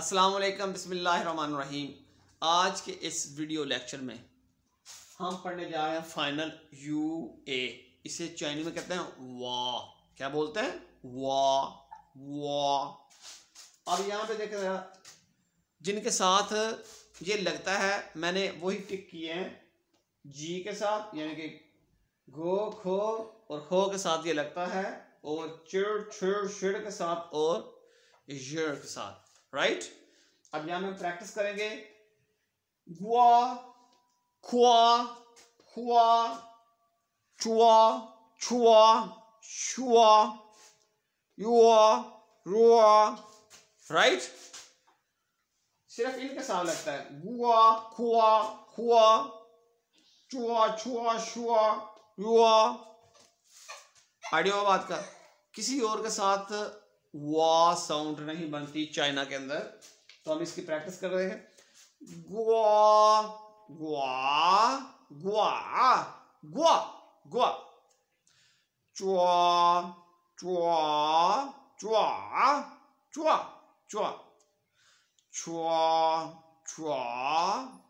अस्सलाम वालेकुम बिस्मिल्लाहिर्रहमान रहीम आज के इस वीडियो लेक्चर में हम पढ़ने जा रहे हैं फाइनल यू ए इसे चाइनीज में कहते हैं वा क्या बोलते हैं वा वा अब यहाँ पे देख रहे जिनके साथ ये लगता है मैंने वही टिक किए हैं जी के साथ यानी कि गो खो और खो के साथ ये लगता है और चिड़ छिड़ छिड़ के साथ और यड़ के साथ राइट अब यहां में प्रैक्टिस करेंगे गुआ खुआ हुआ चुआ छुआ छुआ युआ रुआ राइट सिर्फ इनके साथ लगता है गुआ खुआ हुआ चुआ छुआ छुआ युआ आइडिया बात का किसी और के साथ वा साउंड नहीं बनती चाइना के अंदर तो हम इसकी प्रैक्टिस कर रहे हैं गुआ गुआ गुआ गुआ गुआ चुआ चुआ चुआ चुआ चुआ चुआ चुआ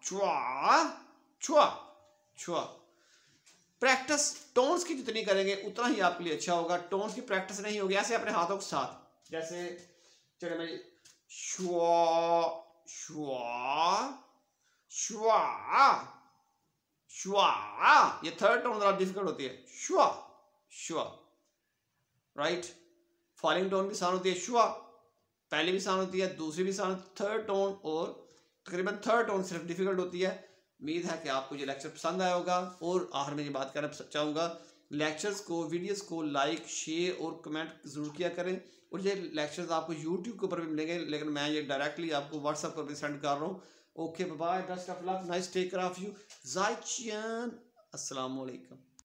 चुआ चुआ चुआ प्रैक्टिस टोन्स की जितनी करेंगे उतना ही आपके लिए अच्छा होगा टोन्स की प्रैक्टिस नहीं होगी ऐसे अपने हाथों के साथ जैसे चलो मैं श्वा श्वा श्वा श्वा ये थर्ड टोन जरा डिफिकल्ट होती है schwa schwa right falling tone भी सान होती है श्वा पहली भी सान होती है दूसरी भी है थर्ड टोन और तकरीबन थर्ड टोन सिर्फ डिफिकल्ट होती है उम्मीद है कि आपको ये लेक्चर पसंद आया होगा और आखिर में ये बात करना चाहूँगा लेक्चर्स को वीडियोस को लाइक शेयर और कमेंट ज़रूर किया करें और ये लेक्चर्स आपको यूट्यूब के ऊपर भी मिलेंगे लेकिन मैं ये डायरेक्टली आपको व्हाट्सएप पर भी सेंड कर रहा हूँ okay bye best of luck nice take care of you जायचियन असलकम